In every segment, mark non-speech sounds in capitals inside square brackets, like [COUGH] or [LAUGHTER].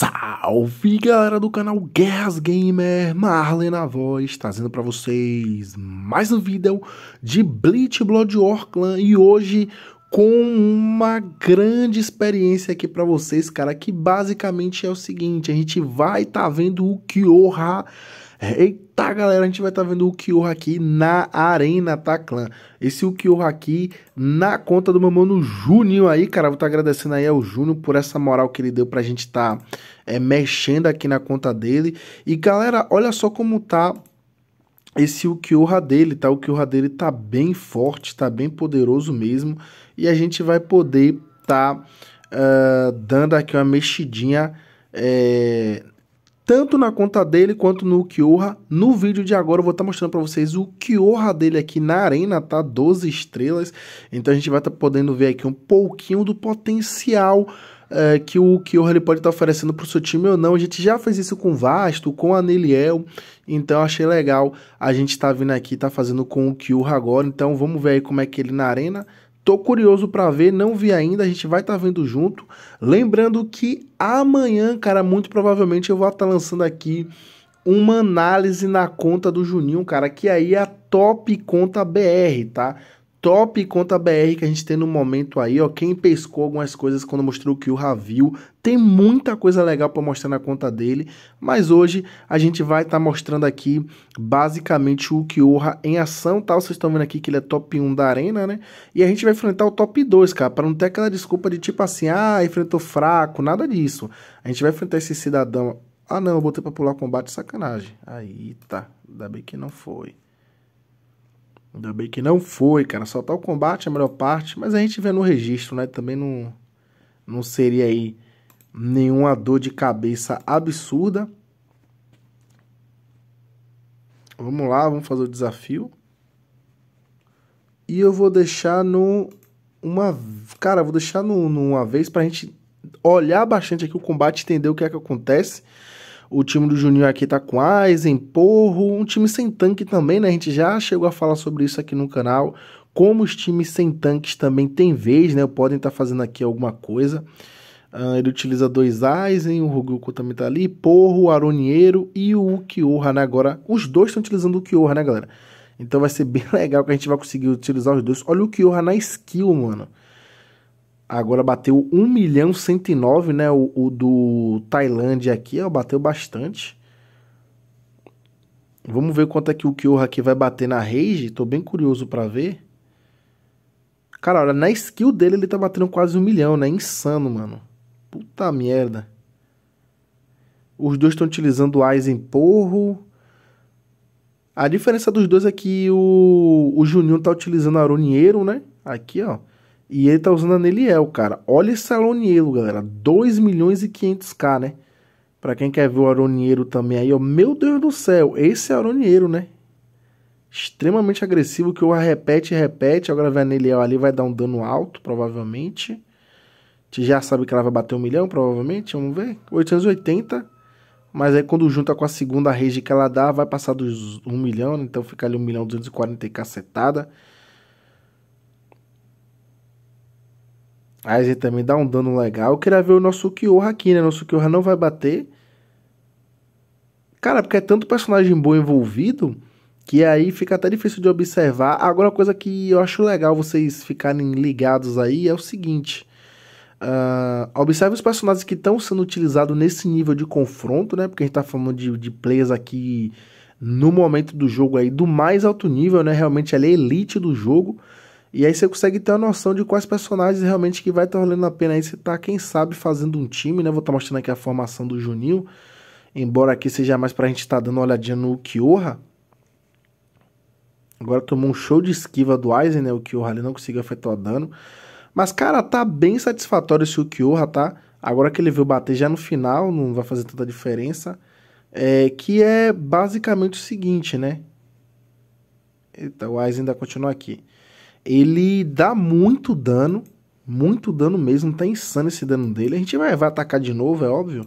Salve galera do canal Guerras Gamer, Marley na voz, trazendo para vocês mais um vídeo de Bleach Blood Orclan e hoje com uma grande experiência aqui para vocês, cara, que basicamente é o seguinte, a gente vai estar tá vendo o Kyoha é, eita, galera, a gente vai estar tá vendo o Kyo aqui na Arena tá, Clã? Esse o Kyo aqui na conta do meu mano Juninho aí, cara. Vou estar tá agradecendo aí ao Júnior por essa moral que ele deu pra gente estar tá, é, mexendo aqui na conta dele. E galera, olha só como tá esse Ukiyoha dele, tá? O Ukiyoha dele tá bem forte, tá bem poderoso mesmo. E a gente vai poder tá uh, dando aqui uma mexidinha é, tanto na conta dele quanto no Kyoha. No vídeo de agora eu vou estar tá mostrando para vocês o Kyoha dele aqui na arena, tá? 12 estrelas. Então a gente vai estar tá podendo ver aqui um pouquinho do potencial é, que o Kyoha ele pode estar tá oferecendo para o seu time ou não. A gente já fez isso com o Vasto, com a Neliel. Então achei legal a gente estar tá vindo aqui, tá fazendo com o Kyoha agora. Então vamos ver aí como é que ele na arena Tô curioso para ver, não vi ainda, a gente vai estar tá vendo junto. Lembrando que amanhã, cara, muito provavelmente eu vou estar tá lançando aqui uma análise na conta do Juninho, cara, que aí é a top conta BR, tá? top contra a BR que a gente tem no momento aí, ó. Quem pescou algumas coisas quando mostrou que o Ravio tem muita coisa legal para mostrar na conta dele, mas hoje a gente vai estar tá mostrando aqui basicamente o Kyoha em ação, tá? Vocês estão vendo aqui que ele é top 1 da arena, né? E a gente vai enfrentar o top 2, cara, para não ter aquela desculpa de tipo assim, ah, enfrentou fraco, nada disso. A gente vai enfrentar esse cidadão. Ah, não, eu botei para pular combate, sacanagem. Aí, tá. Ainda bem que não foi. Ainda bem que não foi, cara. Só tá o combate, a melhor parte. Mas a gente vê no registro, né? Também não, não seria aí nenhuma dor de cabeça absurda. Vamos lá, vamos fazer o desafio. E eu vou deixar no. Uma. Cara, vou deixar no, numa vez pra gente olhar bastante aqui o combate, entender o que é que acontece. O time do Juninho aqui tá com Aizen, Porro, um time sem tanque também, né? A gente já chegou a falar sobre isso aqui no canal. Como os times sem tanques também têm vez, né? Podem estar tá fazendo aqui alguma coisa. Uh, ele utiliza dois Aizen, o Ruguko também tá ali, Porro, o Aronieiro e o Ukiorra, né? Agora, os dois estão utilizando o Ukiorra, né, galera? Então vai ser [LAUGHS] bem legal que a gente vai conseguir utilizar os dois. Olha o Ukiorra na skill, mano agora bateu 1 milhão 109, né? O, o do Tailândia aqui, ó, bateu bastante. Vamos ver quanto é que o Kyoha aqui vai bater na Rage. Tô bem curioso para ver. Cara, olha, na skill dele ele tá batendo quase um milhão, né? Insano, mano. Puta merda. Os dois estão utilizando o Aizen Porro. A diferença dos dois é que o, o Juninho tá utilizando a Aronieiro, né? Aqui, ó. E ele tá usando a Neliel, cara. Olha esse Aroniero, galera. 2 milhões e 500k, né? Pra quem quer ver o Aroniero também aí, ó. Meu Deus do céu, esse é Aroniero, né? Extremamente agressivo, que o repete repete. Agora vai a Neliel ali, vai dar um dano alto, provavelmente. A gente já sabe que ela vai bater um milhão, provavelmente. Vamos ver. 880. Mas aí quando junta com a segunda rage que ela dá, vai passar dos 1 milhão. Né? Então fica ali 1 milhão 240 e cacetada. ele também dá um dano legal. Eu queria ver o nosso Kyoha aqui, né? Nosso Kyoha não vai bater. Cara, porque é tanto personagem bom envolvido que aí fica até difícil de observar. Agora, uma coisa que eu acho legal vocês ficarem ligados aí é o seguinte. Uh, observe os personagens que estão sendo utilizados nesse nível de confronto, né? Porque a gente tá falando de, de players aqui no momento do jogo aí do mais alto nível, né? Realmente ela é elite do jogo. E aí você consegue ter uma noção de quais personagens realmente que vai estar tá valendo a pena aí você tá, quem sabe, fazendo um time, né? Vou estar tá mostrando aqui a formação do Juninho, embora aqui seja mais pra gente estar tá dando uma olhadinha no Kiorra Agora tomou um show de esquiva do Aizen, né? O Kiorra ali não conseguiu afetar o dano. Mas, cara, tá bem satisfatório esse Kiorra tá? Agora que ele veio bater já no final, não vai fazer tanta diferença. É, que é basicamente o seguinte, né? Eita, o Aizen ainda continua aqui ele dá muito dano, muito dano mesmo, tá insano esse dano dele. A gente vai, vai atacar de novo, é óbvio.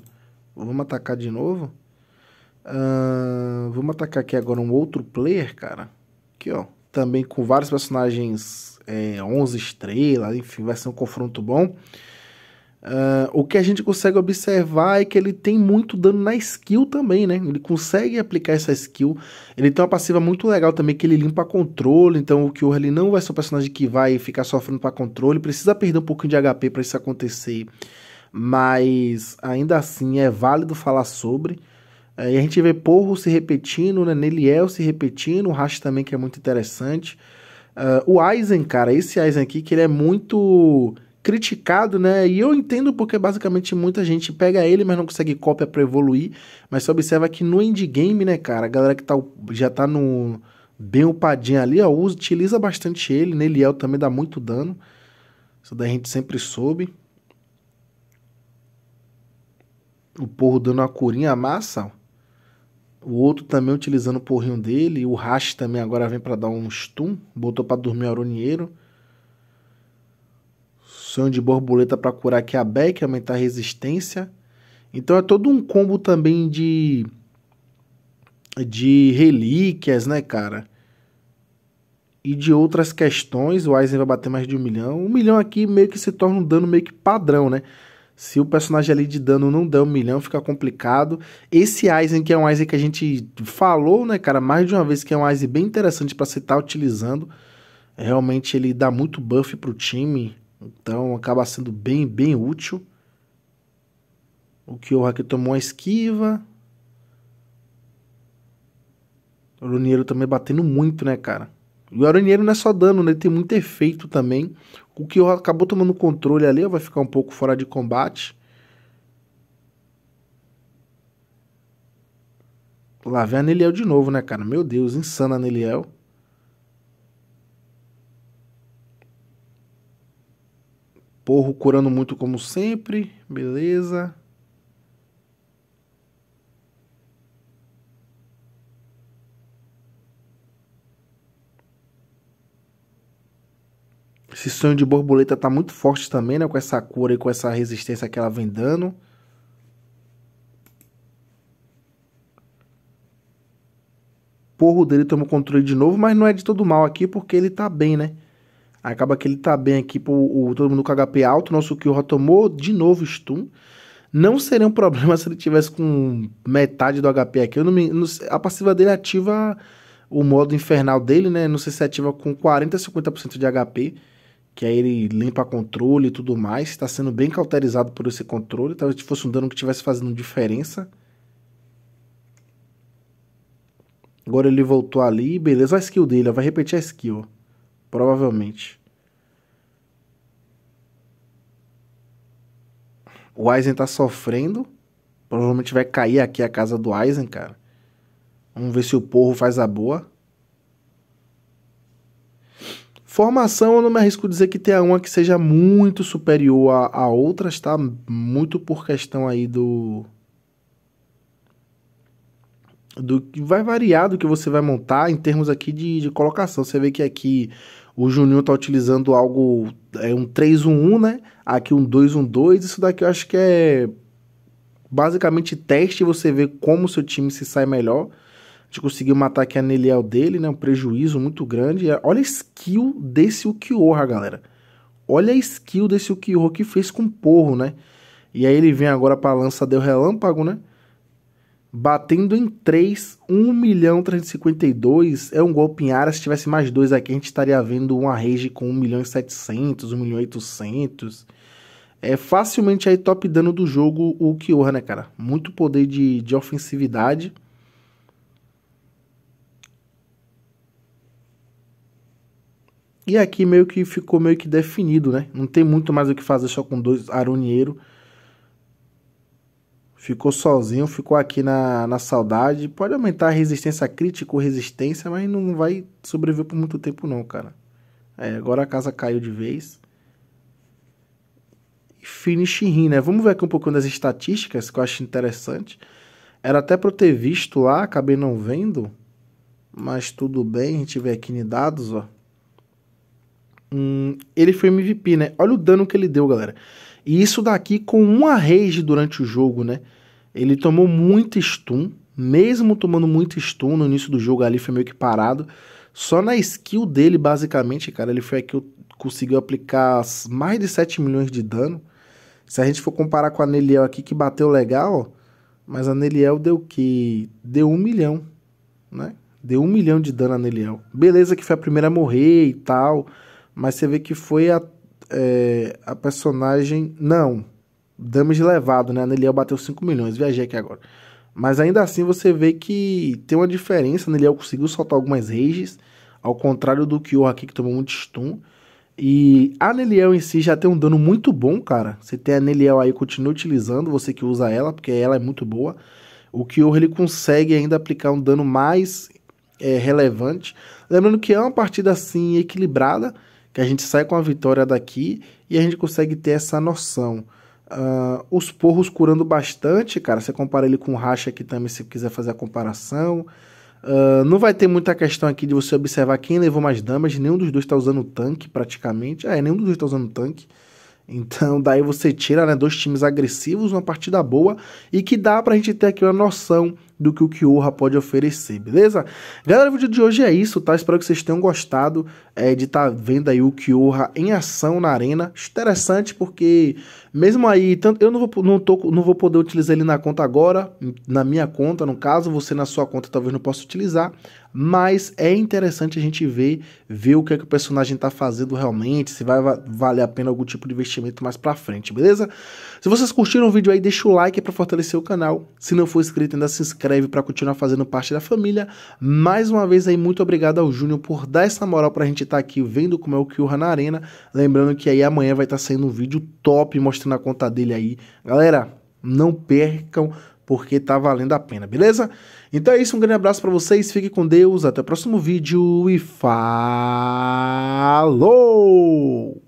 Vamos atacar de novo. Uh, vamos atacar aqui agora um outro player, cara. Aqui, ó. Também com vários personagens é, 11 estrelas, enfim, vai ser um confronto bom. Uh, o que a gente consegue observar é que ele tem muito dano na skill também, né? Ele consegue aplicar essa skill. Ele tem uma passiva muito legal também, que ele limpa controle. Então o Kyogre ele não vai ser um personagem que vai ficar sofrendo para controle. Precisa perder um pouquinho de HP para isso acontecer. Mas ainda assim é válido falar sobre. Uh, e a gente vê Porro se repetindo, né? Neliel se repetindo, o Rash também que é muito interessante. Uh, o Aizen, cara, esse Aizen aqui que ele é muito criticado, né? E eu entendo porque basicamente muita gente pega ele, mas não consegue cópia para evoluir. Mas você observa que no endgame, né, cara, a galera que tá, já tá no bem upadinha ali, ó, utiliza bastante ele. Neliel né? é também dá muito dano. Isso daí a gente sempre soube. O porro dando uma curinha massa, ó. O outro também utilizando o porrinho dele. O Rash também agora vem para dar um stun. Botou para dormir o Aronieiro. Sonho de borboleta para curar a Beck, aumentar a resistência. Então é todo um combo também de de relíquias, né, cara? E de outras questões, o Aizen vai bater mais de um milhão. Um milhão aqui meio que se torna um dano meio que padrão, né? Se o personagem ali de dano não der um milhão, fica complicado. Esse Aizen, que é um Aizen que a gente falou, né, cara, mais de uma vez, que é um Aizen bem interessante para se estar tá utilizando. Realmente ele dá muito buff pro time. Então acaba sendo bem, bem útil. O Kyoha aqui tomou a esquiva. O Aroniero também batendo muito, né, cara? E o Aroniero não é só dano, né? Ele tem muito efeito também. O Kyoha acabou tomando controle ali, vai ficar um pouco fora de combate. Lá vem a Neliel de novo, né, cara? Meu Deus, insana a Neliel. Porro curando muito como sempre. Beleza. Esse sonho de borboleta tá muito forte também, né? Com essa cura e com essa resistência que ela vem dando. Porro dele tomou controle de novo, mas não é de todo mal aqui porque ele tá bem, né? Acaba que ele tá bem aqui pro o, todo mundo com HP alto. Nosso Kyuha tomou de novo stun. Não seria um [LAUGHS] problema se ele tivesse com metade do HP aqui. Eu não me, não, a passiva dele ativa o modo infernal dele, né? Não sei se ativa com 40 a 50% de HP. Que aí ele limpa controle e tudo mais. Está sendo bem cauterizado por esse controle. Talvez fosse um dano que estivesse fazendo diferença. Agora ele voltou ali, beleza. Olha a skill dele, vai repetir a skill. Provavelmente. O Eisen tá sofrendo. Provavelmente vai cair aqui a casa do Eisen, cara. Vamos ver se o porro faz a boa. Formação, eu não me arrisco dizer que tenha uma que seja muito superior a, a outras, tá? Muito por questão aí do. Do que vai variar do que você vai montar em termos aqui de, de colocação. Você vê que aqui o Juninho tá utilizando algo. É um 3-1-1, né? Aqui um 2-1-2. Isso daqui eu acho que é basicamente teste você vê como o seu time se sai melhor. A gente conseguiu matar aqui a Neliel dele, né? Um prejuízo muito grande. É, olha a skill desse Ukiorra, galera. Olha a skill desse Ukiorra que fez com o porro, né? E aí ele vem agora pra lança deu Relâmpago, né? batendo em 3, 1 milhão 352, é um golpe em área, se tivesse mais dois aqui a gente estaria vendo uma rage com 1 milhão e 700, 1 milhão e 800, é facilmente aí top dano do jogo o Kiora, né cara, muito poder de, de ofensividade, E aqui meio que ficou meio que definido, né? Não tem muito mais o que fazer só com dois aronieiro ficou sozinho, ficou aqui na, na saudade. Pode aumentar a resistência crítica ou resistência, mas não vai sobreviver por muito tempo não, cara. É, agora a casa caiu de vez. Finish rim, né? Vamos ver aqui um pouquinho das estatísticas que eu acho interessante. Era até para eu ter visto lá, acabei não vendo. Mas tudo bem, a gente vê aqui em dados, ó. Hum, ele foi MVP, né? Olha o dano que ele deu, galera. E isso daqui com uma rage durante o jogo, né? Ele tomou muito stun, mesmo tomando muito stun no início do jogo ali, foi meio que parado. Só na skill dele, basicamente, cara, ele foi aqui que conseguiu aplicar mais de 7 milhões de dano. Se a gente for comparar com a Neliel aqui, que bateu legal, mas a Neliel deu que? Deu 1 um milhão, né? Deu 1 um milhão de dano a Neliel. Beleza que foi a primeira a morrer e tal, mas você vê que foi a é, a personagem. Não. Damage levado, né? A Neliel bateu 5 milhões. Viajei aqui agora. Mas ainda assim você vê que tem uma diferença. A Neliel conseguiu soltar algumas rages. Ao contrário do Kyo aqui, que tomou muito stun. E a Neliel em si já tem um dano muito bom, cara. Você tem a Neliel aí, continua utilizando, você que usa ela, porque ela é muito boa. O Kyor ele consegue ainda aplicar um dano mais é, relevante. Lembrando que é uma partida assim equilibrada que a gente sai com a vitória daqui e a gente consegue ter essa noção. Uh, os porros curando bastante, cara. Você compara ele com o racha aqui também, se quiser fazer a comparação. Uh, não vai ter muita questão aqui de você observar quem levou mais damas Nenhum dos dois está usando tanque, praticamente. É, nenhum dos dois está usando tanque. Então, daí você tira né, dois times agressivos, uma partida boa e que dá para a gente ter aqui uma noção do que o Kyoha pode oferecer, beleza? Galera, o vídeo de hoje é isso, tá? Espero que vocês tenham gostado é, de estar tá vendo aí o Kyoha em ação na arena. Interessante porque mesmo aí, tanto, eu não vou, não, tô, não vou poder utilizar ele na conta agora, na minha conta no caso, você na sua conta talvez não possa utilizar, mas é interessante a gente ver, ver o que é que o personagem tá fazendo realmente, se vai valer a pena algum tipo de investimento mais pra frente, beleza? Se vocês curtiram o vídeo aí, deixa o like para fortalecer o canal. Se não for inscrito ainda, se inscreve breve para continuar fazendo parte da família. Mais uma vez aí, muito obrigado ao Júnior por dar essa moral pra gente estar tá aqui vendo como é o Kyuha na arena. Lembrando que aí amanhã vai estar tá saindo um vídeo top mostrando a conta dele aí. Galera, não percam porque tá valendo a pena, beleza? Então é isso, um grande abraço para vocês, fiquem com Deus, até o próximo vídeo e falou!